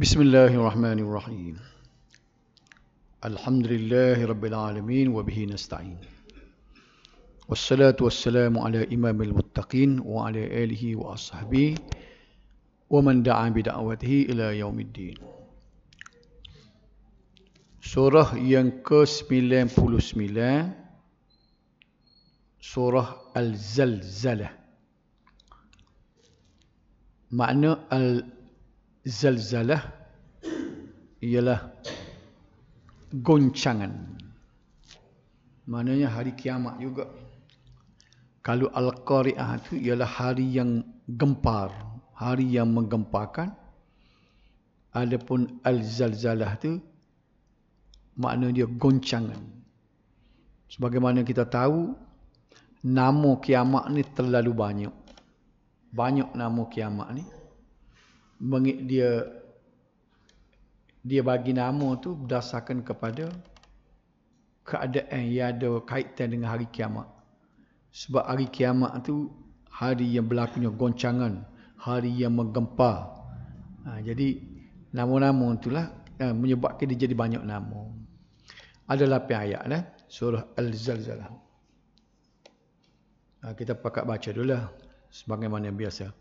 بسم الله الرحمن الرحيم الحمد لله رب العالمين وبه نستعين والصلاة والسلام على إمام المتقين وعلى آله وأصحابه ومن دعا بدعوته إلى يوم الدين سورة ينكس ميلان فلوس ميلان سورة zalzalah Makna al zalzalah ialah goncangan. Maknanya hari kiamat juga. Kalau Al-Qari'ah itu ialah hari yang gempar. Hari yang menggemparkan. Adapun Al-Zalzalah itu maknanya dia goncangan. Sebagaimana kita tahu, nama kiamat ni terlalu banyak. Banyak nama kiamat ni dia dia bagi nama tu berdasarkan kepada keadaan yang ada kaitan dengan hari kiamat. Sebab hari kiamat tu hari yang berlakunya goncangan, hari yang menggempa. Ha, jadi nama-nama itulah eh, menyebabkan dia jadi banyak nama. Adalah pihak ayat eh? surah Al-Zalzalah. Ha, kita pakat baca dulu lah sebagaimana biasa.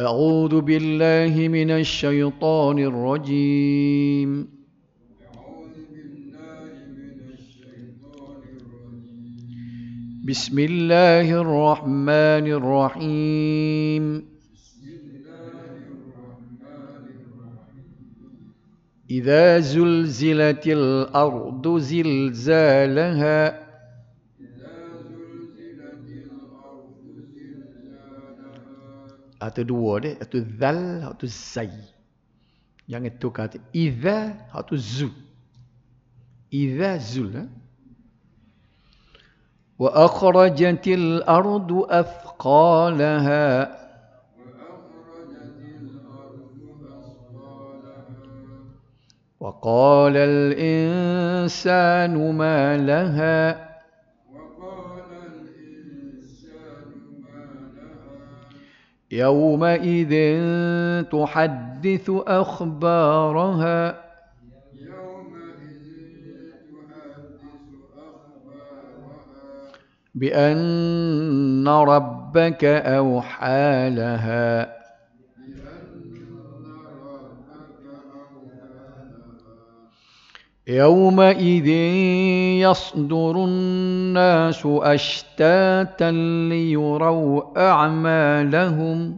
أعوذ بالله من الشيطان الرجيم بسم الله الرحمن الرحيم إذا زلزلت الأرض زلزالها Atau dua dia. Atau zal, atau zai. Yang itu kata idha atau zu. Idha zul. Eh? Wa akhrajatil ardu afqalaha. وقال الإنسان ما لها وقال الإنسان ما لها يومئذ تحدث أخبارها بأن ربك أوحى لها يومئذ يصدر الناس أشتاتا ليروا أعمالهم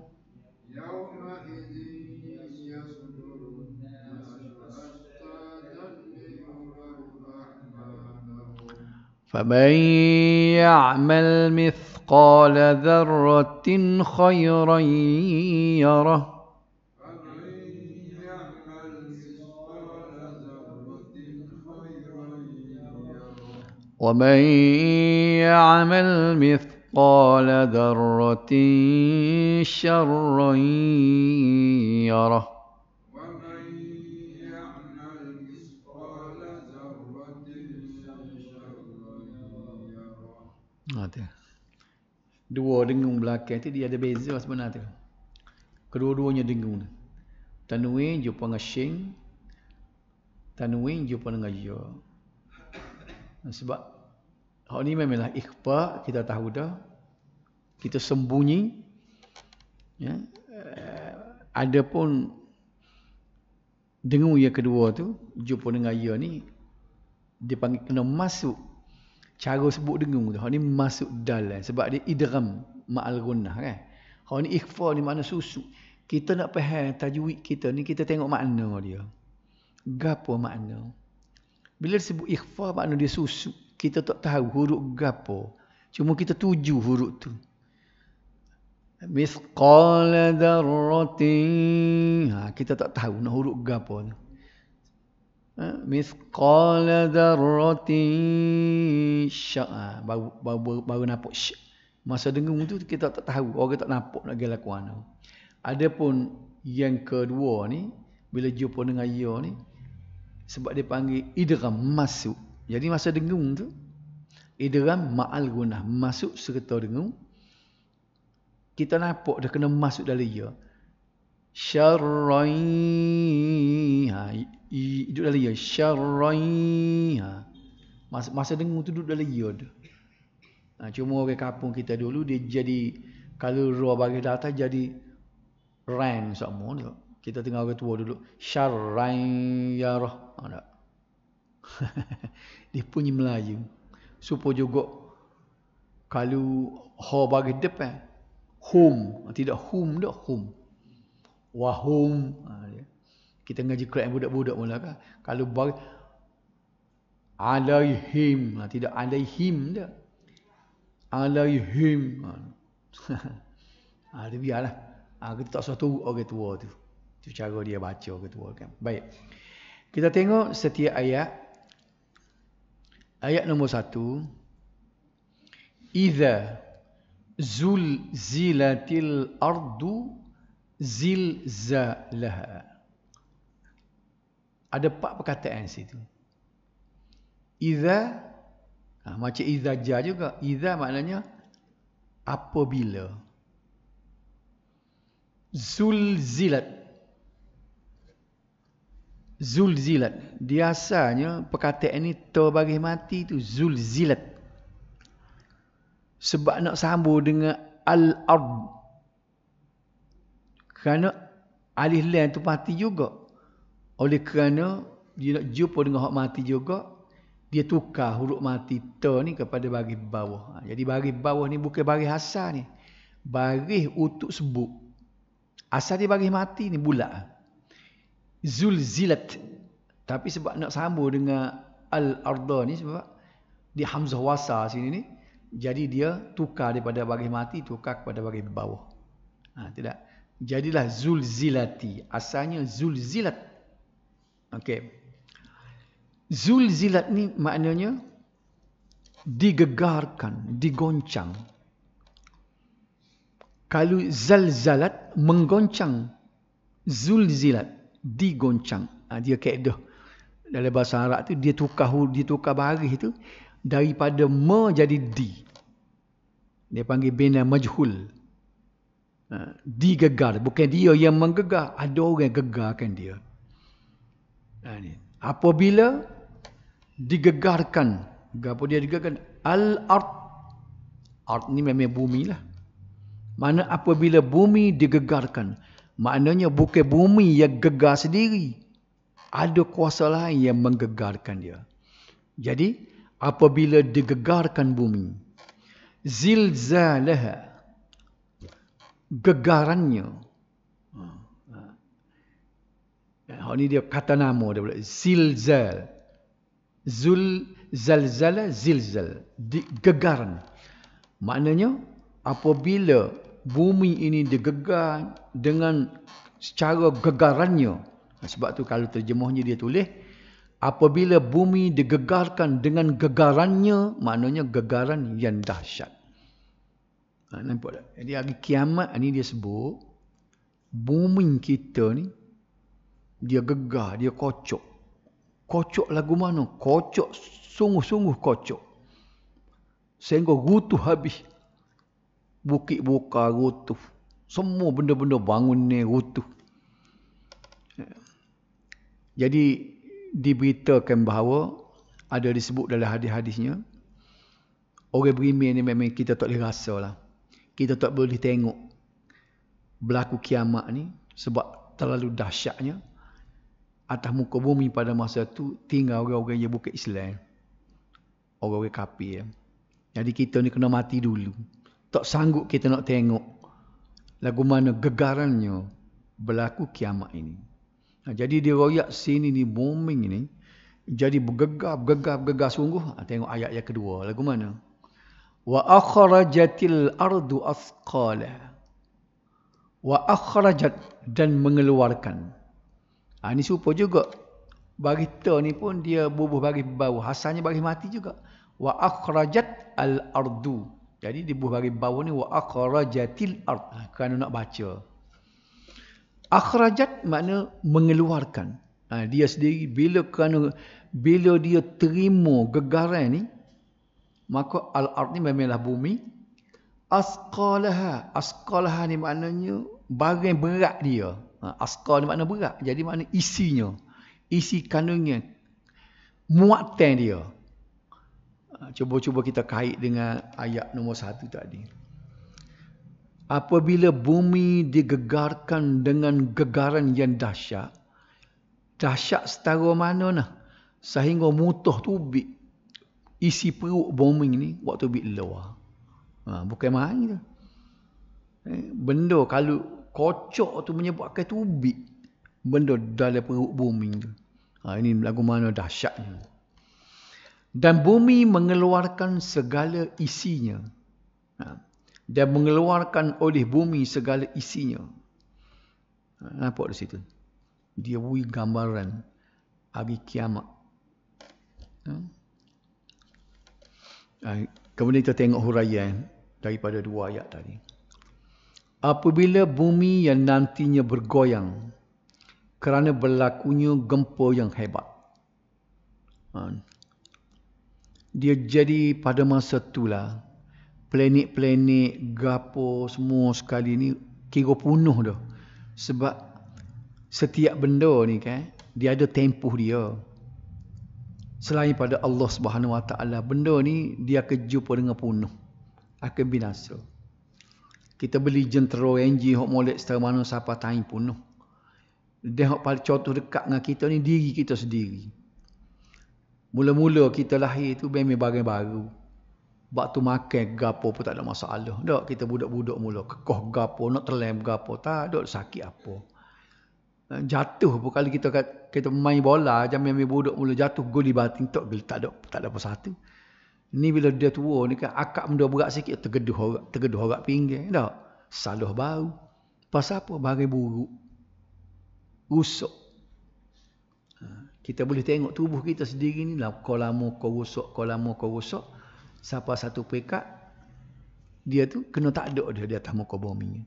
فمن يعمل مثقال ذرة خيرا يره ومن يعمل مثقال ذرة شرا يره Dua dengung belakang tu dia ada beza sebenarnya tu. Kedua-duanya dengung. Tanwin jumpa dengan Sheng. Tanwin jumpa dengan Jo. Sebab Hak ni memanglah ikhfa kita tahu dah. Kita sembunyi. Ya. Eh, Adapun dengung yang kedua tu, jumpa dengan ia ya ni dipanggil kena masuk cara sebut dengung tu. Hak ni masuk dalam sebab dia idgham ma'al gunnah kan. Hak ni ikhfa ni makna susu. Kita nak faham tajwid kita ni kita tengok makna dia. Gapo makna? Bila sebut ikhfa makna dia susuk kita tak tahu huruf gapo. Cuma kita tuju huruf tu. Misqal darrati. Ha, kita tak tahu nak huruf gapo tu. Ha, Misqal darrati. Syak. Ha, baru, baru, baru, baru nampak syak. Masa dengung tu kita tak tahu. Orang tak nampak nak gelak warna. Ada pun yang kedua ni. Bila jumpa dengan ia ya ni. Sebab dia panggil idram masuk. Jadi masa dengung tu idram eh, ma'al gunah masuk serta dengung kita nampak dah kena masuk dalam ia syarrai ha duduk dalam ia syarrai ha masa, masa dengung tu duduk dalam ia tu ha, cuma orang kampung kita dulu dia jadi kalau roh bagi data jadi rang semua tu kita tengah orang tua dulu syarrai ya roh ha, tak? dia punya Melayu. Supo juga kalau ho bagi depan hum tidak hum dah hum. Wahum ha, ya. kita ngaji Quran budak-budak mula kan. Kalau bagi alaihim ha, tidak alaihim dah. Alaihim. Ah ha. dia biarlah. Ah kita tak satu orang tua tu. Itu cara dia baca orang tua kan. Baik. Kita tengok setiap ayat Ayat nombor satu. Iza zul zilatil ardu zil zalaha. Ada empat perkataan situ. Iza, ha, macam Iza Jah juga. Iza maknanya apabila. Zul zilat. Zulzilat. Biasanya perkataan ini bagi mati itu Zulzilat. Sebab nak sambung dengan Al-Ard. Kerana Alih Lain itu mati juga. Oleh kerana dia nak jumpa dengan hak mati juga, dia tukar huruf mati ta ni kepada bagi bawah. Ha, jadi bagi bawah ni bukan bagi asal ni. Bagi untuk sebut. Asal dia bagi mati ni bulat zulzilat tapi sebab nak sama dengan al arda ni sebab di hamzah wasa sini ni jadi dia tukar daripada bagi mati tukar kepada bagi bawah ha, tidak jadilah zulzilati asalnya zulzilat okey zulzilat ni maknanya digegarkan digoncang kalau zalzalat menggoncang zulzilat digoncang. Ha, dia kaedah. Dalam bahasa Arab tu dia tukar dia tukar baris tu daripada me jadi di. Dia panggil bina majhul. Ha, gegar bukan dia yang menggegar, ada orang gegarkan dia. Ha, ni. Apabila digegarkan, apa dia digegarkan? Al-ard. art ni memang bumi lah. Mana apabila bumi digegarkan, Maknanya bukan bumi yang gegar sendiri. Ada kuasa lain yang menggegarkan dia. Jadi, apabila digegarkan bumi, zilzalah gegarannya. Hal ha, ini dia kata nama dia boleh. Zilzal. Zul, zalzala, zilzal. Di, gegaran. Maknanya, apabila bumi ini digegar dengan secara gegarannya. Sebab tu kalau terjemahnya dia tulis, apabila bumi digegarkan dengan gegarannya, maknanya gegaran yang dahsyat. Ha, nampak tak? Jadi hari kiamat Ini dia sebut, bumi kita ni, dia gegar, dia kocok. Kocok lagu mana? Kocok, sungguh-sungguh kocok. Sehingga rutuh habis bukit buka runtuh. Semua benda-benda bangun ni runtuh. Jadi diberitakan bahawa ada disebut dalam hadis-hadisnya orang berimi ni memang kita tak boleh rasa lah. Kita tak boleh tengok berlaku kiamat ni sebab terlalu dahsyatnya atas muka bumi pada masa tu tinggal orang-orang yang bukan Islam. Orang-orang kapir. Jadi kita ni kena mati dulu tak sanggup kita nak tengok lagu mana gegarannya berlaku kiamat ini. Nah ha, jadi dia royak sini ni booming ini jadi bergegar bergegar bergegar sungguh. Ha, tengok ayat yang kedua lagu mana? Wa akhrajatil ardu asqala. Wa akhrajat dan mengeluarkan. Ha, ini serupa juga. Barita ni pun dia bubuh bagi bau. Hasannya bagi mati juga. Wa akhrajat al ardu. Jadi di buah bagi bawah ni wa akhrajatil ard. Ha, kerana nak baca. Akhrajat makna mengeluarkan. Ha, dia sendiri bila kerana bila dia terima gegaran ni maka al ard ni memanglah bumi. Asqalaha. Asqalaha ni maknanya barang berat dia. Ha, asqal ni makna berat. Jadi makna isinya. Isi kandungnya. Muatan dia. Ha, cuba-cuba kita kait dengan ayat nombor satu tadi. Apabila bumi digegarkan dengan gegaran yang dahsyat, dahsyat setara mana nah? Sehingga mutoh tubik isi perut bumi ni waktu bit luar. Ha, bukan main je. Eh, benda kalau kocok tu menyebabkan tubik benda dalam perut bumi tu. Ha, ini lagu mana dahsyatnya. Hmm dan bumi mengeluarkan segala isinya ha. dan mengeluarkan oleh bumi segala isinya ha, nampak di situ dia bagi gambaran hari kiamat ha. kemudian kita tengok huraian daripada dua ayat tadi apabila bumi yang nantinya bergoyang kerana berlakunya gempa yang hebat dia jadi pada masa itulah planet-planet gapo semua sekali ni kira punuh dah sebab setiap benda ni kan dia ada tempuh dia selain pada Allah Subhanahu Wa Taala benda ni dia kejup jumpa dengan punuh akan binasa kita beli jentera enjin hok molek setara mana siapa tangi punuh dia hok paling contoh dekat dengan kita ni diri kita sendiri Mula-mula kita lahir tu memang bagai baru. Bak tu makan gapo pun tak ada masalah. Dok kita budak-budak mula kekoh gapo, nak terlem gapo, tak ada sakit apa. Eh, jatuh pun kalau kita kita main bola, jam memang budak mula jatuh goli batin tok gel tak ada tak ada apa satu. Ni bila dia tua ni kan akak muda berat sikit tergeduh orang, tergeduh orang pinggir. Dok. Salah bau. Pasal apa? Bagai buruk. Rusuk kita boleh tengok tubuh kita sendiri ni lah. Kau lama kau rosak, kau lama kau rosak. Siapa satu pekat, dia tu kena tak ada dia di atas muka bumi.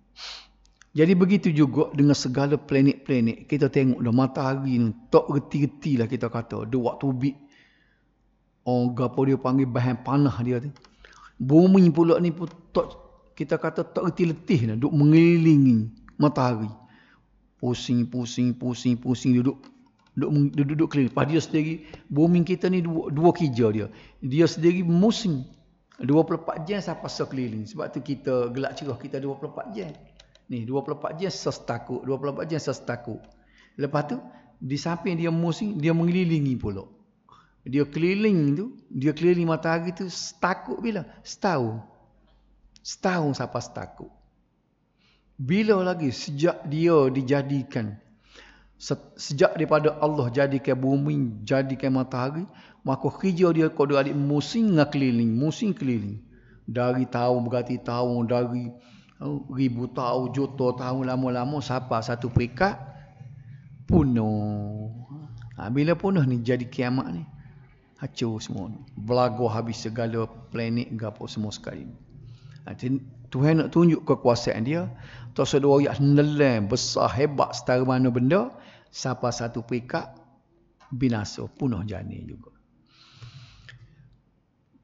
Jadi begitu juga dengan segala planet-planet. Kita tengok dah matahari ni. Tak reti-reti lah kita kata. Dia waktu bit. Oh, gapo dia panggil bahan panah dia tu. Bumi pula ni pun tak, kita kata tak reti-letih lah. Duk mengelilingi matahari. Pusing, pusing, pusing, pusing. Duduk duduk duduk, duduk keliling. Pada dia sendiri, bumi kita ni dua, dua kerja dia. Dia sendiri musim. 24 jam siapa keliling. Sebab tu kita gelak cerah kita 24 jam. Ni 24 jam sesetakut. 24 jam sesetakut. Lepas tu, di samping dia musim, dia mengelilingi pula. Dia keliling tu, dia keliling matahari tu setakut bila? Setahu. Setahu siapa setakut. Bila lagi sejak dia dijadikan sejak daripada Allah jadikan bumi, jadikan matahari, maka hijau dia kau dari musim ngakeliling, musim keliling. Dari tahun berarti tahun, dari oh, ribu tahun, juta tahun, lama-lama, sapa satu perikat, punuh. Ha, bila punuh ni, jadi kiamat ni. hancur semua ni. Belagu habis segala planet, gapo semua sekali ni. Ha, Tuhan nak tunjuk kekuasaan dia. Tak sedua ayat nelan, besar, hebat, setara mana benda Sapa satu pikak binasa punah jani juga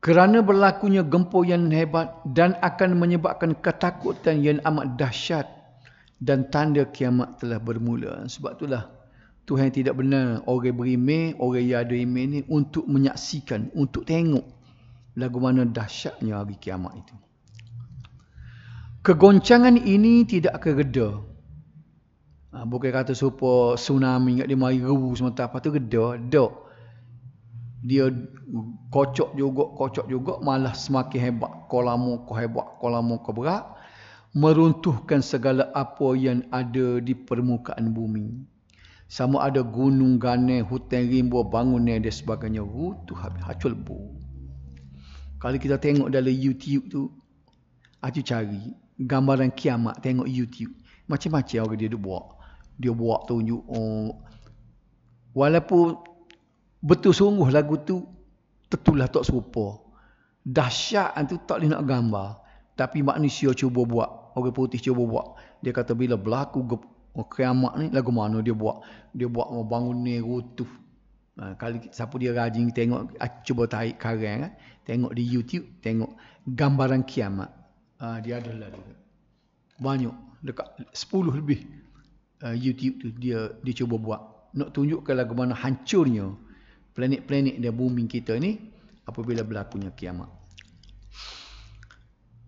kerana berlakunya gempa yang hebat dan akan menyebabkan ketakutan yang amat dahsyat dan tanda kiamat telah bermula sebab itulah Tuhan tidak benar orang berime orang yang ada ime ni untuk menyaksikan untuk tengok lagu mana dahsyatnya hari kiamat itu kegoncangan ini tidak akan reda Ha, bukan kata serupa tsunami kat dia mari ruh sementara apa tu gedak, dak. Dia kocok juga, kocok juga malah semakin hebat. Kolamu kau hebat, kolamu kau berat. Meruntuhkan segala apa yang ada di permukaan bumi. Sama ada gunung, gane, hutan, rimbu, bangunan dan sebagainya. Runtuh habis, hancur bu. Kalau kita tengok dalam YouTube tu, Aku cari gambaran kiamat tengok YouTube. Macam-macam orang dia buat dia buat tunjuk oh. walaupun betul sungguh lagu tu tetulah tak serupa dahsyat kan tu tak boleh nak gambar tapi manusia cuba buat orang putih cuba buat dia kata bila berlaku oh, kiamat ni lagu mana dia buat dia buat mau oh, bangun ni rutuh ha, kalau siapa dia rajin tengok ah, cuba tarik karen kan? Eh. tengok di YouTube tengok gambaran kiamat ha, dia adalah banyak dekat 10 lebih uh, YouTube tu dia dia cuba buat nak tunjukkan lagu mana hancurnya planet-planet dan bumi kita ni apabila berlakunya kiamat.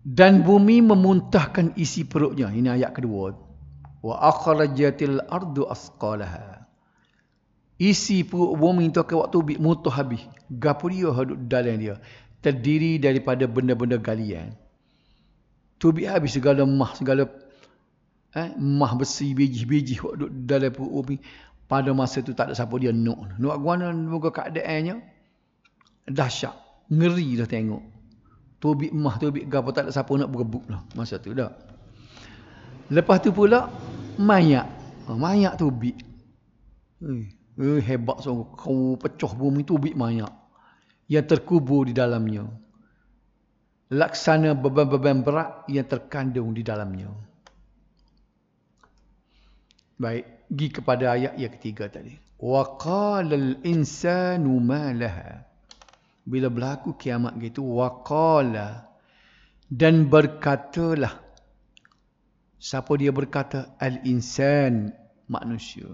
Dan bumi memuntahkan isi perutnya. Ini ayat kedua. Wa akhrajatil ardu asqalaha. Isi perut bumi itu akan waktu bi mutuh habis. Gapo dia hadut dalam dia. Terdiri daripada benda-benda galian. Tubi habis segala mah, segala eh, mah besi biji-biji duduk dalam perut pada masa itu tak ada siapa dia nuk nuk guana muka keadaannya dahsyat ngeri dah tengok tobik mah tobik gapo tak ada siapa nak berebut lah masa tu dah lepas tu pula mayat oh, ha, mayat tobik eh, eh, hebat sungguh kau pecah bumi tobik mayat yang terkubur di dalamnya laksana beban-beban berat yang terkandung di dalamnya Baik, pergi kepada ayat yang ketiga tadi. وَقَالَ الْإِنسَانُ مَا لَهَا Bila berlaku kiamat gitu, وَقَالَ Dan berkatalah. Siapa dia berkata? Al-insan, manusia.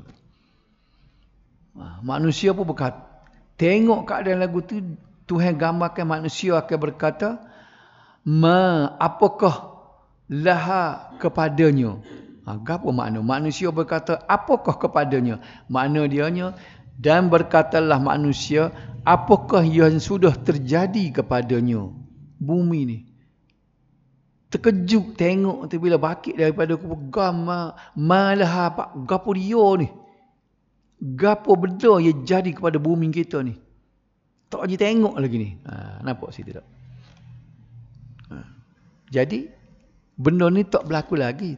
Ha, manusia pun berkata. Tengok keadaan lagu tu, Tuhan gambarkan manusia akan berkata, Ma, apakah laha kepadanya? Apa makna? Manusia berkata, apakah kepadanya? Makna dianya, dan berkatalah manusia, apakah yang sudah terjadi kepadanya? Bumi ni. Terkejut tengok tu bila bakit daripada aku pegang malah apa gapo dia ni. Gapo benda yang jadi kepada bumi kita ni. Tak aja tengok lagi ni. Ha, nampak situ tak? Ha. Jadi benda ni tak berlaku lagi.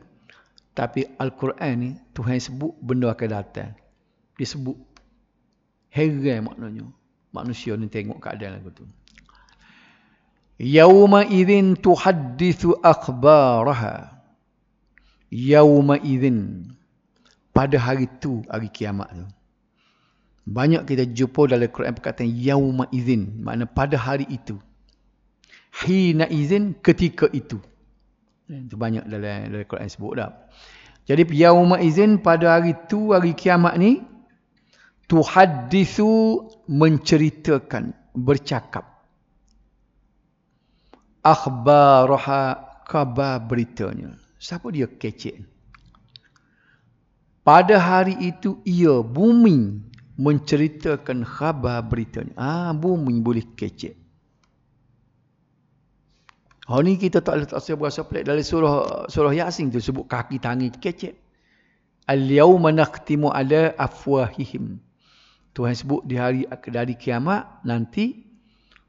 Tapi Al-Quran ni Tuhan sebut benda akan datang. Dia sebut heran maknanya. Manusia ni tengok keadaan lagu tu. Yauma idzin tuhaddithu akhbaraha. Yauma idzin pada hari tu hari kiamat tu. Banyak kita jumpa dalam Quran perkataan yauma idzin, makna pada hari itu. Hina izin ketika itu. Itu hmm. banyak dalam dalam Quran sebut dah. Jadi yauma izin pada hari tu hari kiamat ni tuhadditsu menceritakan, bercakap. Akhbaruha kaba beritanya. Siapa dia kecek? Pada hari itu ia bumi menceritakan khabar beritanya. Ah bumi boleh kecek. Hari ni kita tak boleh tak berasa pelik. Dalam surah surah Yasin tu sebut kaki tangan kecek. Al-yawma naktimu ala afwahihim. Tuhan sebut di hari dari kiamat nanti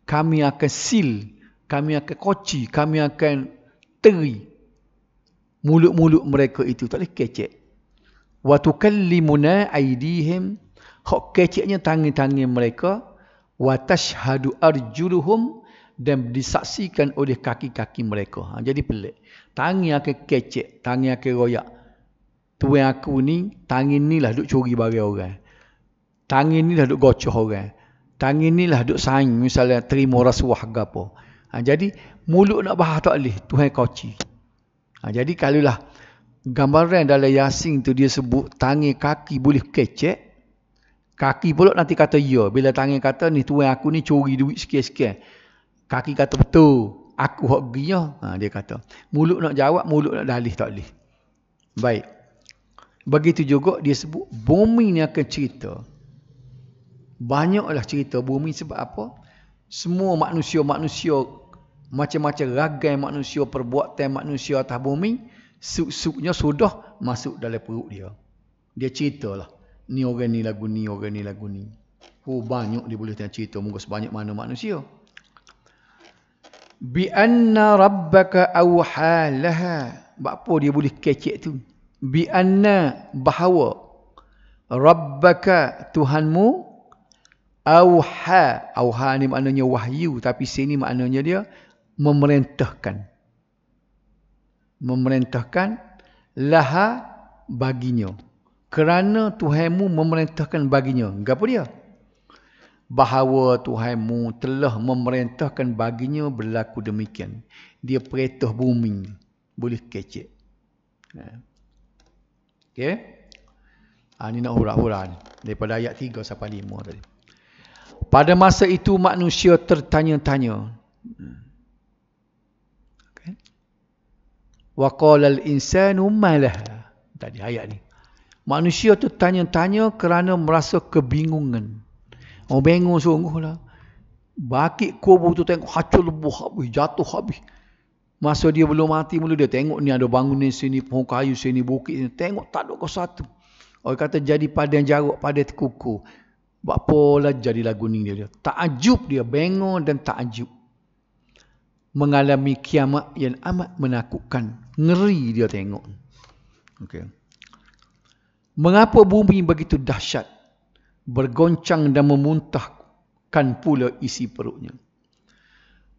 kami akan sil, kami akan koci, kami akan teri mulut-mulut mereka itu tak boleh kecek. Wa tukallimuna aydihim hok keceknya tangan-tangan mereka wa tashhadu arjuluhum dan disaksikan oleh kaki-kaki mereka. Ha, jadi pelik. Tangi akan kecek, tangi akan royak. Tuan aku ni, tangi ni lah duk curi bagi orang. Tangi ni lah duk gocoh orang. Tangi ni lah duk saing misalnya terima rasuah ke apa. Ha, jadi mulut nak bahas tak boleh. Tuhan koci. Ha, jadi kalau lah gambaran dalam Yasin tu dia sebut tangi kaki boleh kecek. Kaki pula nanti kata ya. Bila tangi kata ni tuan aku ni curi duit sikit-sikit. Kaki kata betul. Aku hok pergi lah. Ha, dia kata. Mulut nak jawab, mulut nak dalih tak boleh. Baik. Begitu juga dia sebut bumi ni akan cerita. Banyaklah cerita bumi sebab apa? Semua manusia-manusia macam-macam ragai manusia perbuatan manusia atas bumi suk-suknya sudah masuk dalam perut dia. Dia ceritalah. Ni orang ni lagu ni, orang ni lagu ni. Oh banyak dia boleh tengah cerita. Mungkin sebanyak mana manusia bi anna rabbaka awha laha apa dia boleh kecek tu bi anna bahawa rabbaka tuhanmu awha awha ni maknanya wahyu tapi sini maknanya dia memerintahkan memerintahkan laha baginya kerana tuhanmu memerintahkan baginya apa dia bahawa Tuhanmu telah memerintahkan baginya berlaku demikian. Dia perintah bumi. Boleh kecek. Ha. Okey. Ha, ini nak hurah-hurah ni. Daripada ayat 3 sampai 5 tadi. Pada masa itu manusia tertanya-tanya. Okay. Wa qala al-insanu malah. Tadi ayat ni. Manusia tertanya-tanya kerana merasa kebingungan. Orang oh, bengong sungguh lah. Bakit kubur tu tengok hacul lebuh habis, jatuh habis. Masa dia belum mati mula dia tengok ni ada bangun bangunan sini, pohon kayu sini, bukit sini. Tengok tak ada kau satu. Orang kata jadi padang jarak, padang kuku. Buat pola jadi lagu ni dia. Takjub dia, bengong dan tak takjub. Mengalami kiamat yang amat menakutkan. Ngeri dia tengok. Okay. Mengapa bumi begitu dahsyat? bergoncang dan memuntahkan pula isi perutnya.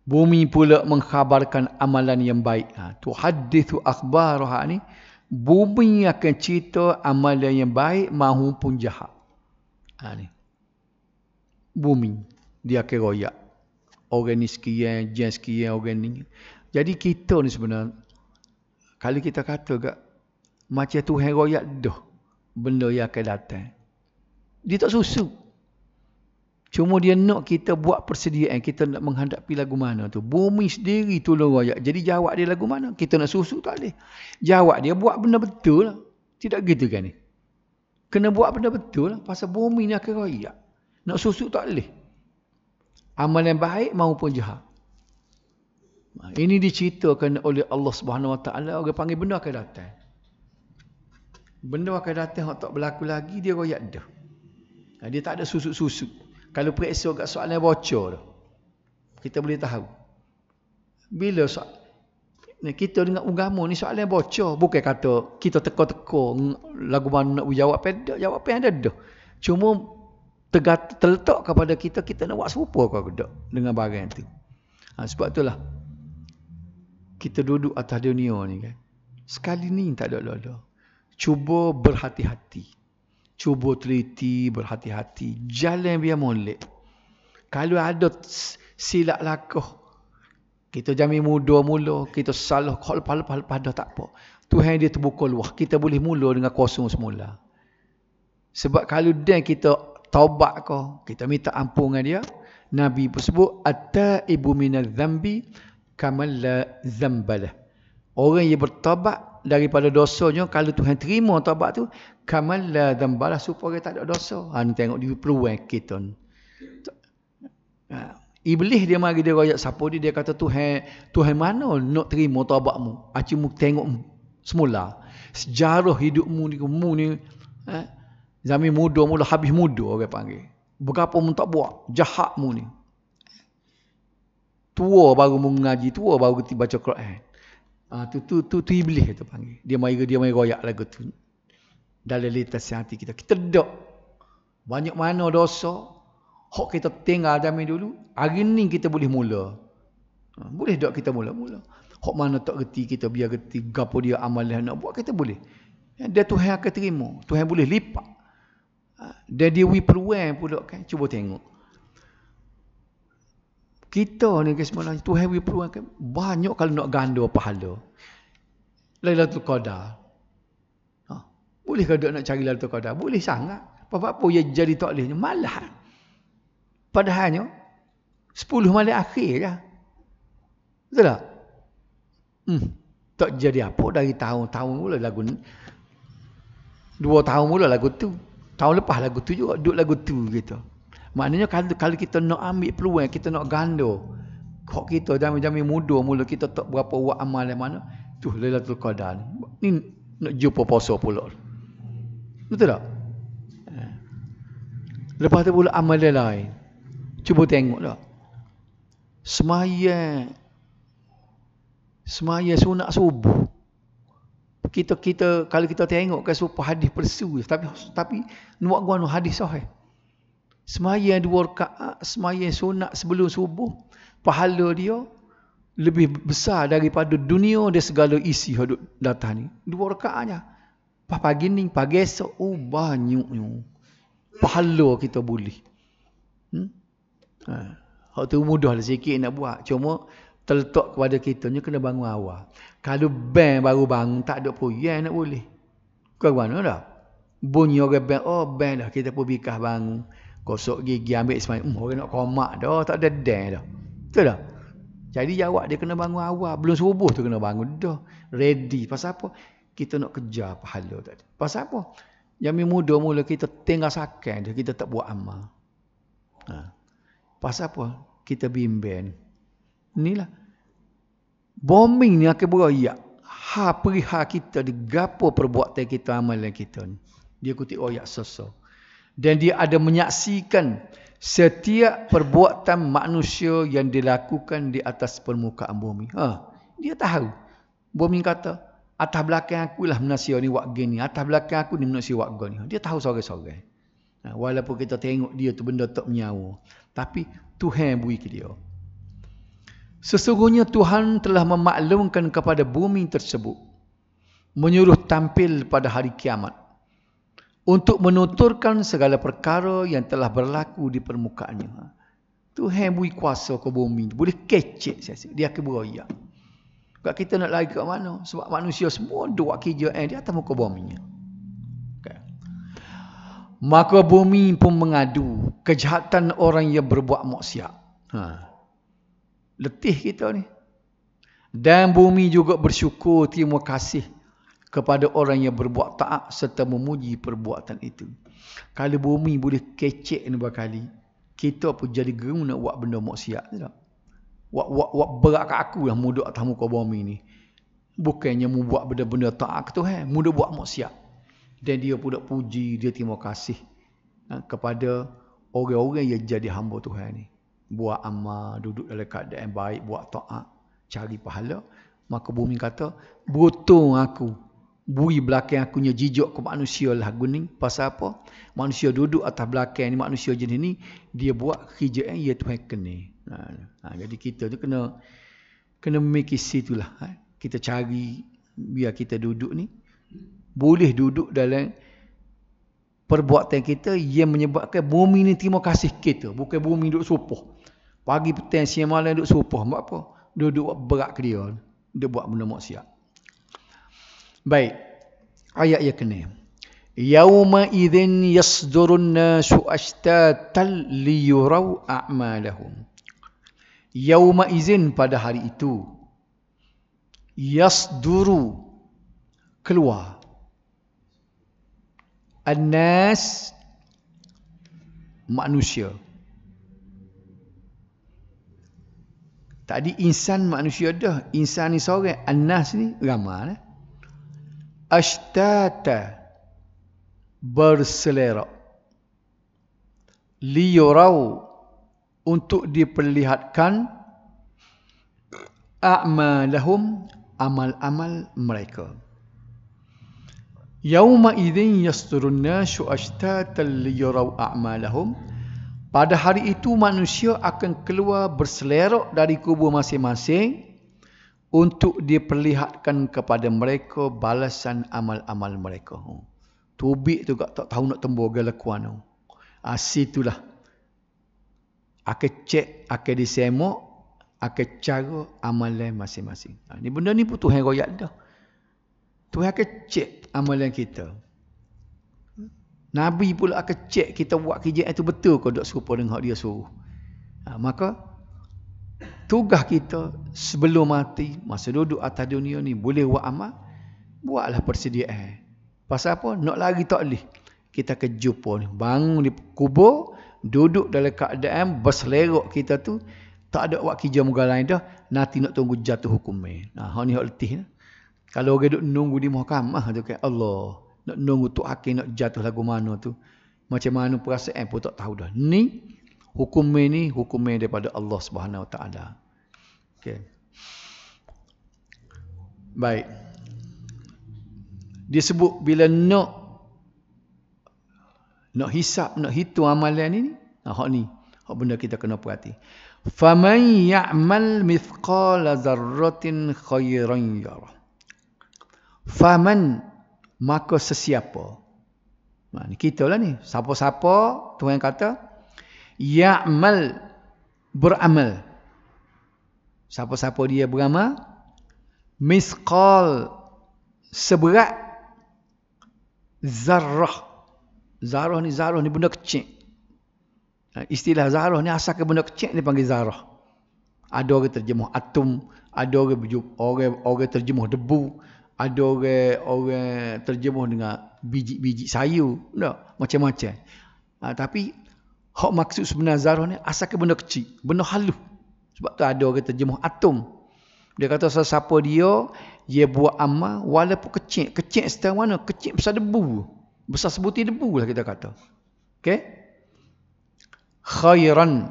Bumi pula mengkhabarkan amalan yang baik. Ha, tu hadithu akhbar roha ni. Bumi akan cerita amalan yang baik mahupun jahat. Ha, ni. Bumi. Dia akan royak. Orang ni sekian, jen sekian, orang ni. Jadi kita ni sebenarnya. Kalau kita kata kat. Macam tu heroyak dah. Benda yang akan datang. Dia tak susu. Cuma dia nak kita buat persediaan. Kita nak menghadapi lagu mana tu. Bumi sendiri tolong rakyat. Jadi jawab dia lagu mana. Kita nak susu tak boleh. Jawab dia buat benda betul lah. Tidak gitu kan ni. Kena buat benda betul lah. Pasal bumi ni akan rakyat. Nak susu tak boleh. yang baik maupun jahat. Ha, ini diceritakan oleh Allah Subhanahu Wa Taala orang panggil benda akan datang. Benda akan datang hak tak berlaku lagi dia royak dah. Dia tak ada susuk-susuk. Kalau periksa kat soalan bocor tu. Kita boleh tahu. Bila soal, kita dengan agama ni soalan bocor. Bukan kata kita teka-teka lagu mana nak jawab apa Jawab apa yang ada dah. Cuma tegak, terletak kepada kita, kita nak buat serupa ke tak dengan barang itu. Ha, sebab itulah kita duduk atas dunia ni kan. Sekali ni tak ada lalu. Cuba berhati-hati cuba teliti berhati-hati jalan biar molek kalau ada silap lakuh kita jamin muda mula kita salah kalau lepas-lepas lepas dah tak apa Tuhan dia terbuka luah kita boleh mula dengan kosong semula sebab kalau dan kita taubat kau kita minta ampun dengan dia Nabi pun sebut atta ibu minal zambi kamal la zambalah orang yang bertaubat daripada dosanya kalau Tuhan terima taubat tu kamal la dambalah supaya tak ada dosa. Ha ni tengok di peluang kita. Ha, Iblis dia mari dia royak siapa dia dia kata Tuhan Tuhan mana nak terima taubatmu? Acu ha, mu tengok semula sejarah hidupmu ni mu ni ha, zaman muda mula habis muda orang panggil. Berapa mu tak buat jahatmu ni. Tua baru mengaji, tua baru baca Quran. Ha, tu, tu, tu, tu iblis tu panggil. Dia main dia main royak lagu tu. Dalam litas hati kita. Kita dok. Banyak mana dosa. Hak kita tinggal dalam dulu. Hari ni kita boleh mula. Ha, boleh dok kita mula-mula. Hak mana tak reti kita biar reti. Gapa dia amal yang nak buat kita boleh. Ya, dia Tuhan akan terima. Tuhan boleh lipat. Ah, Dan dia we peluang pula kan. Cuba tengok. Kita ni guys malam Tuhan we perlu kan banyak kalau nak ganda pahala. Lailatul Qadar. Ha. Boleh ke nak cari Lailatul Qadar? Boleh sangat. Apa apa yang jadi tak boleh malah. Padahalnya 10 malam akhir lah. Betul tak? Hmm. Tak jadi apa dari tahun-tahun mula lagu ni. Dua tahun mula lagu tu. Tahun lepas lagu tu juga duduk lagu tu gitu. Maknanya kalau, kalau kita nak ambil peluang, kita nak ganda. Kok kita jami-jami muda mula kita tak berapa buat amal yang mana. Tu Lailatul tu keadaan. Ini nak jumpa puasa pula. Betul tak? Eh. Lepas tu pula amal yang lain. Cuba tengok lah. Semaya. Semaya sunat subuh. Kita kita kalau kita tengok ke subuh hadis persu tapi tapi nuak gua nu hadis sahih. Eh? Semayang dua rakaat, semayang sunat sebelum subuh, pahala dia lebih besar daripada dunia dan segala isi hidup datang ni. Dua rakaat aja. Pas pagi ni, pagi esok, oh banyak ni. Pahala kita boleh. Hmm? Ha. Hak tu mudah lah sikit nak buat. Cuma terletak kepada kita ni kena bangun awal. Kalau bank baru bangun tak ada pun yang nak boleh. Kau mana dah? Bunyi orang bank, oh bank dah kita pun bikah bangun. Kosok gigi ambil semai. Hmm, orang nak komak dah. Tak ada dah. Betul tak? Jadi jawab dia kena bangun awal. Belum subuh tu kena bangun. Dah. Ready. Pasal apa? Kita nak kejar pahala tadi. Pasal apa? Yang muda mula kita tengah sakit. Dia kita tak buat amal. Ha. Pasal apa? Kita bimbing. Inilah. Bombing ni akan beroyak. Ha perihal kita digapo perbuatan kita amalan kita ni. Dia kutip oyak sosok dan dia ada menyaksikan setiap perbuatan manusia yang dilakukan di atas permukaan bumi. Ha, dia tahu. Bumi kata, atas belakang aku lah manusia ni wak gini, atas belakang aku ni manusia wak gini. Ha, dia tahu sore-sore. Ha, walaupun kita tengok dia tu benda tak menyawa. Tapi Tuhan bui ke dia. Sesungguhnya Tuhan telah memaklumkan kepada bumi tersebut. Menyuruh tampil pada hari kiamat untuk menuturkan segala perkara yang telah berlaku di permukaannya. tu beri kuasa ke bumi. Boleh kecek saya. Dia akan beroyak. Kalau kita nak lari ke mana? Sebab manusia semua dua kerja eh, di atas muka bumi. Okay. Maka bumi pun mengadu kejahatan orang yang berbuat maksiat. Ha. Letih kita ni. Dan bumi juga bersyukur, terima kasih kepada orang yang berbuat taat serta memuji perbuatan itu. Kalau bumi boleh kecek ni berkali, kita pun jadi gerung nak buat benda maksiat je tak. Wak wak wak berat kat aku lah muda atas muka bumi ni. Bukannya mu buat benda-benda taat ke Tuhan, mu buat maksiat. Dan dia pun nak puji, dia terima kasih ha, kepada orang-orang yang jadi hamba Tuhan ni. Buat amal, duduk dalam keadaan baik, buat taat, cari pahala. Maka bumi kata, butuh aku bui belakang akunya jijok ke manusia lah guning pasal apa manusia duduk atas belakang ni manusia jenis ni dia buat kerja yang ia tuhan kena ha, ha, jadi kita tu kena kena memikir situ lah ha. kita cari biar kita duduk ni boleh duduk dalam perbuatan kita yang menyebabkan bumi ni terima kasih kita bukan bumi duduk supuh pagi petang siang malam duduk supuh buat apa duduk berat ke dia dia buat benda maksiat Baik. Ayat yang kena. Yauma idzin yasdurun nasu ashtatal liyuraw a'malahum. Yauma idzin pada hari itu yasduru keluar. Anas manusia. Tadi insan manusia dah, insan ni seorang, anas ni ramai. Eh? ashtata berselerak liyurau untuk diperlihatkan a'malahum amal-amal mereka yauma idzin yasturun nasu ashtatan liyurau a'malahum pada hari itu manusia akan keluar berselerok dari kubur masing-masing untuk diperlihatkan kepada mereka balasan amal-amal mereka. Oh, tubik tu kak tak tahu nak tembuh gelekuan oh. ah, tu. Asitulah. Aku cek, aku disemok, aku cara amalan masing-masing. Ha, ni benda ni pun Tuhan royak dah. Tuhan akan cek amalan kita. Nabi pula akan cek kita buat kerja itu eh, betul Kau dok serupa dengan dia suruh. Ha, maka tugas kita sebelum mati, masa duduk atas dunia ni boleh buat amal, buatlah persediaan. Pasal apa? Nak lari tak boleh. Kita kejup ni Bangun di kubur, duduk dalam keadaan berselerok kita tu, tak ada waktu kerja muka lain dah, nanti nak tunggu jatuh hukumnya. Nah, hal ni hal letih. Nah. Kalau orang duduk nunggu di mahkamah tu, kan, Allah, nak nunggu tu hakim nak jatuh lagu mana tu. Macam mana perasaan pun tak tahu dah. Ni, hukumnya ni, hukumnya daripada Allah Subhanahu Wa Taala. Okay. Baik. Dia sebut bila nak nak hisap, nak hitung amalan ini, nah, hok ni, hok benda kita kena perhati. Faman ya'mal mithqala dzarratin khairan yara. Faman maka sesiapa. Nah, ni kita lah ni. Siapa-siapa Tuhan kata ya'mal beramal siapa-siapa dia beramal misqal seberat zarrah zarrah ni zarrah ni benda kecil ha, istilah zarrah ni asal ke benda kecil ni panggil zarrah ada orang terjemah atom ada orang orang orang terjemah debu ada orang orang terjemah dengan biji-biji sayur tak macam-macam ha, tapi hak maksud sebenar zarrah ni asal ke benda kecil benda halus sebab tu ada orang jemuh atom. Dia kata sesapa dia, dia buat amal walaupun kecil. Kecil setelah mana? Kecil besar debu. Besar sebuti debu lah kita kata. Okay? Khairan.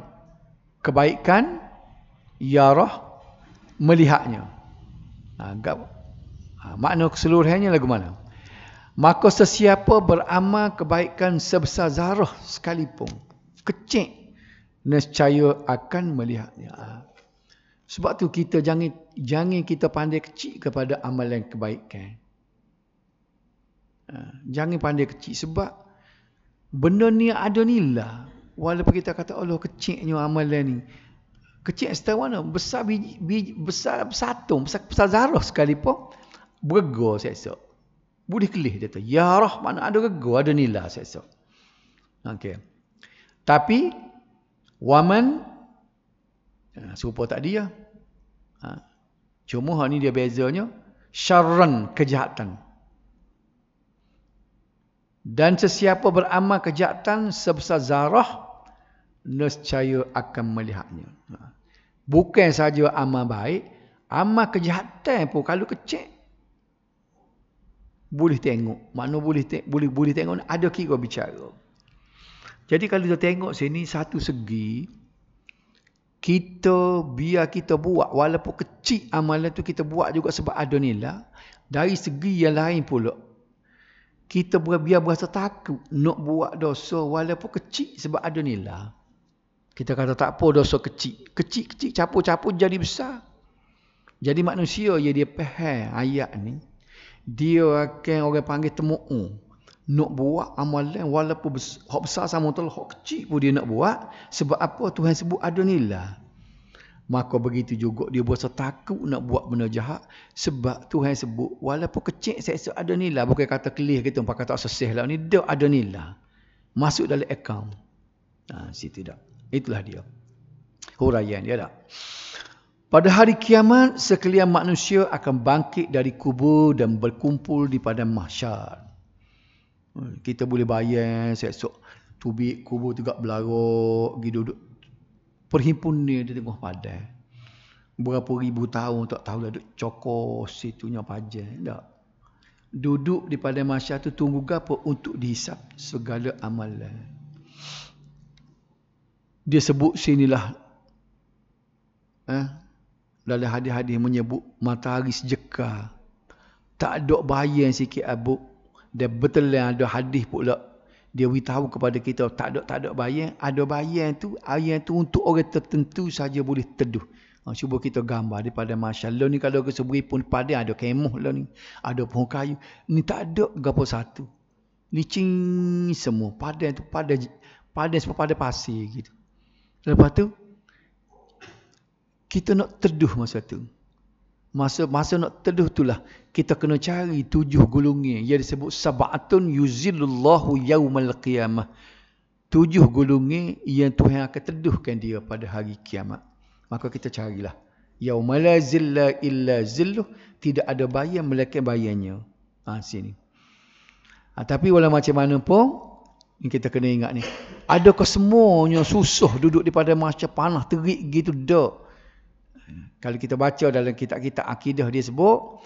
Kebaikan. Yarah. Melihatnya. Agak. Ha, ha, makna keseluruhannya lagu mana? Maka sesiapa beramal kebaikan sebesar zarah sekalipun. Kecil nescaya akan melihatnya. Sebab tu kita jangan jangan kita pandai kecil kepada amal yang kebaikan. Ha, jangan pandai kecil sebab benda ni ada nilai. Walaupun kita kata Allah kecilnya amalan ni. Kecil setahu mana? Besar biji, biji besar satu, besar, besar zarah sekalipun. Bergo saya Budi kelih dia tu. Ya Rahman ada gego, ada nilai saya Okey. Tapi Waman ha, serupa tak dia, Ha. Cuma hak ni dia bezanya syarran kejahatan. Dan sesiapa beramal kejahatan sebesar zarah nescaya akan melihatnya. Ha. Bukan saja amal baik, amal kejahatan pun kalau kecil boleh tengok. Mana boleh te boleh boleh tengok ada kira bicara. Jadi kalau kita tengok sini satu segi kita biar kita buat walaupun kecil amalan tu kita buat juga sebab ada nilai. Dari segi yang lain pula kita biar, biar berasa takut nak buat dosa walaupun kecil sebab ada nilai. Kita kata tak apa dosa kecil. Kecil-kecil capu capu jadi besar. Jadi manusia yang dia faham ayat ni dia akan orang panggil temu'un nak buat amalan walaupun hak besar sama tu hak kecil pun dia nak buat sebab apa Tuhan sebut ada nilai maka begitu juga dia berasa takut nak buat benda jahat sebab Tuhan sebut walaupun kecil saya ada nilai bukan kata kelih kita pun kata sesih lah ni dia ada nilai masuk dalam akaun ha, situ tidak itulah dia huraian dia tak pada hari kiamat sekalian manusia akan bangkit dari kubur dan berkumpul di padang mahsyar Hmm. Kita boleh bayar seksok tubik kubur juga belarok gitu duduk perhimpun ni dia tengah padai. Berapa ribu tahun tak tahu lah duduk cokor situnya pajak tak. Duduk di padai masyarakat tu tunggu gapo untuk dihisap segala amalan. Dia sebut sinilah eh dalam hadis-hadis menyebut matahari sejeka tak ada bayang sikit abuk dia betul yang ada hadis pula dia beritahu kepada kita tak ada tak ada bayang ada bayang tu ayat tu untuk orang tertentu saja boleh teduh ha, cuba kita gambar daripada masyaallah ni kalau kita kesebui pun pada ada kemah lah ni ada pohon kayu ni tak ada gapo satu licin semua pada tu pada pada sebab pada pasir gitu lepas tu kita nak teduh masa tu masa masa nak teduh itulah kita kena cari tujuh gulungnya yang disebut sabatun yuzillullahu yaumal qiyamah tujuh gulungnya yang Tuhan akan teduhkan dia pada hari kiamat maka kita carilah yaumal zilla illa zilluh tidak ada bayan melainkan bayannya ha sini ha, tapi wala macam mana pun ini kita kena ingat ni. Adakah semuanya susuh duduk di pada masa panah terik gitu? Tak. Kalau kita baca dalam kitab-kitab akidah dia sebut,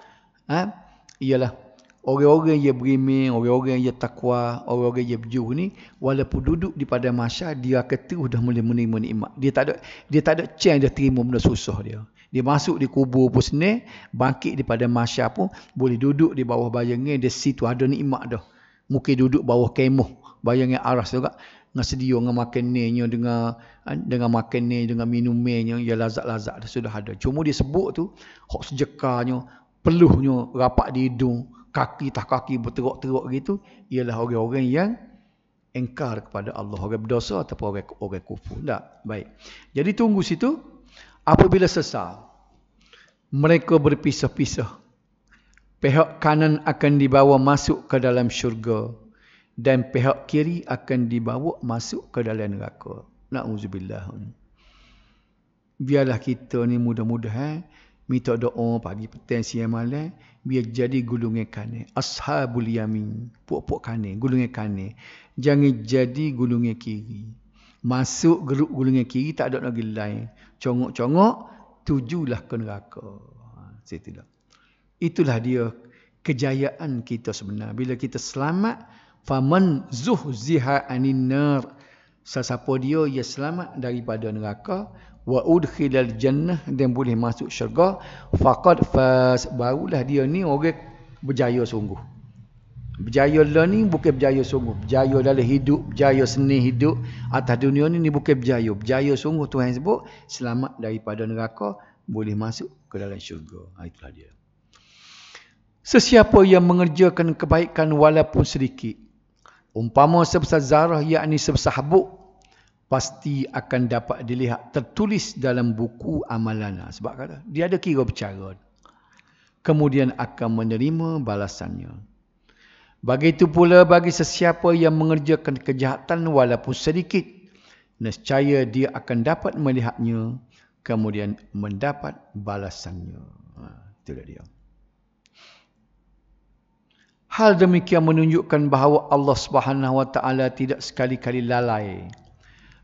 ha, ialah orang-orang yang beriming, orang-orang yang takwa, orang-orang yang berjuh ni walaupun duduk di pada masa dia ketuh dah mula menerima nikmat. Dia tak ada dia tak ada chance dia terima benda susah dia. Dia masuk di kubur pun senil, bangkit di pada masa pun boleh duduk di bawah bayangan di situ ada nikmat dah. Mungkin duduk bawah kemah, bayangan aras juga sedia dengan makanannya dengan eh, dengan makan makanan dengan minum minumannya ya lazat-lazat sudah ada cuma dia sebut tu hok sejekanya peluhnya rapat di hidung kaki tak kaki berterok-terok gitu ialah orang-orang yang engkar kepada Allah orang berdosa ataupun orang orang kufur tak baik jadi tunggu situ apabila sesal mereka berpisah-pisah pihak kanan akan dibawa masuk ke dalam syurga dan pihak kiri akan dibawa masuk ke dalam neraka. Na'udzubillah. Biarlah kita ni mudah-mudahan eh. minta doa pagi petang siang malam biar jadi gulungan kanan. Ashabul yamin. puak puk kanan. Gulungan kanan. Jangan jadi gulungan kiri. Masuk geruk gulungan kiri tak ada lagi lain. Congok-congok tujulah ke neraka. Ha, lah. itulah dia kejayaan kita sebenarnya. Bila kita selamat, faman zuhziha anin nar sesiapa dia ia selamat daripada neraka wa udkhilal jannah dan boleh masuk syurga Fakat fas barulah dia ni orang berjaya sungguh berjaya lah ni bukan berjaya sungguh berjaya dalam hidup berjaya seni hidup atas dunia ni ni bukan berjaya berjaya sungguh Tuhan sebut selamat daripada neraka boleh masuk ke dalam syurga ha, itulah dia Sesiapa yang mengerjakan kebaikan walaupun sedikit Umpama sebesar zarah yakni sebesar habuk pasti akan dapat dilihat tertulis dalam buku amalan. Sebab kata dia ada kira bercara. Kemudian akan menerima balasannya. Begitu pula bagi sesiapa yang mengerjakan kejahatan walaupun sedikit, nescaya dia akan dapat melihatnya kemudian mendapat balasannya. Ha, itulah dia. Hal demikian menunjukkan bahawa Allah Subhanahu wa taala tidak sekali-kali lalai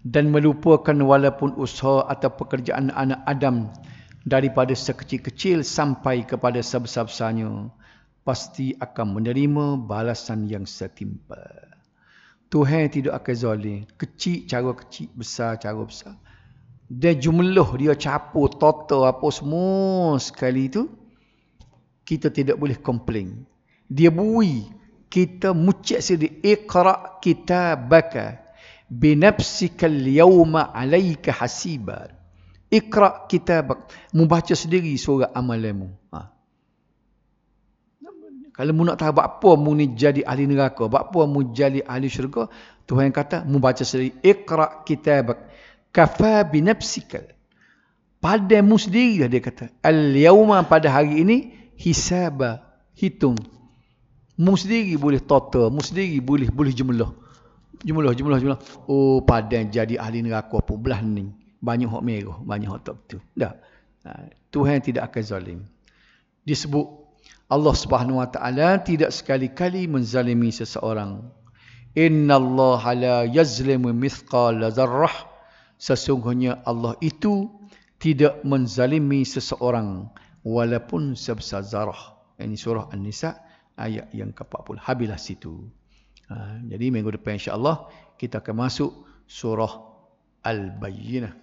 dan melupakan walaupun usaha atau pekerjaan anak Adam daripada sekecil-kecil sampai kepada sebesar-besarnya pasti akan menerima balasan yang setimpal. Tuhan tidak akan zalim. Kecil cara kecil, besar cara besar. Dia jumlah, dia capur, total apa semua sekali itu, kita tidak boleh komplain dia bui kita mucik sendiri iqra kitabaka binafsikal yawma alayka hasiba iqra kitabak membaca sendiri surat amalanmu ha. kalau mu nak tahu buat apa mu ni jadi ahli neraka buat apa mu jadi ahli syurga Tuhan kata mu baca sendiri iqra kitabak kafa binafsikal pada mu sendiri dia kata al yawma pada hari ini hisaba hitung Mu sendiri boleh total, mu sendiri boleh boleh jumlah. Jumlah, jumlah, jumlah. Oh, padan jadi ahli neraka pun belah ni. Banyak hak merah, banyak hak tak betul. Dah. Ha, Tuhan tidak akan zalim. Disebut Allah Subhanahu Wa Taala tidak sekali-kali menzalimi seseorang. Inna Allah la yazlimu mithqal zarrah. Sesungguhnya Allah itu tidak menzalimi seseorang walaupun sebesar zarah. Ini surah An-Nisa' ayat yang ke-40. Habislah situ. Ha, jadi minggu depan insya-Allah kita akan masuk surah Al-Bayyinah.